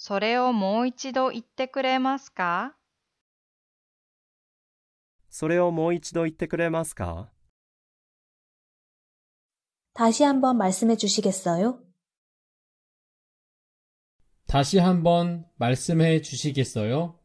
それをもう一度言ってくれますかそれをもう一度言ってくれますか다시한번말씀해주시겠어요다시한번말씀해주시겠어요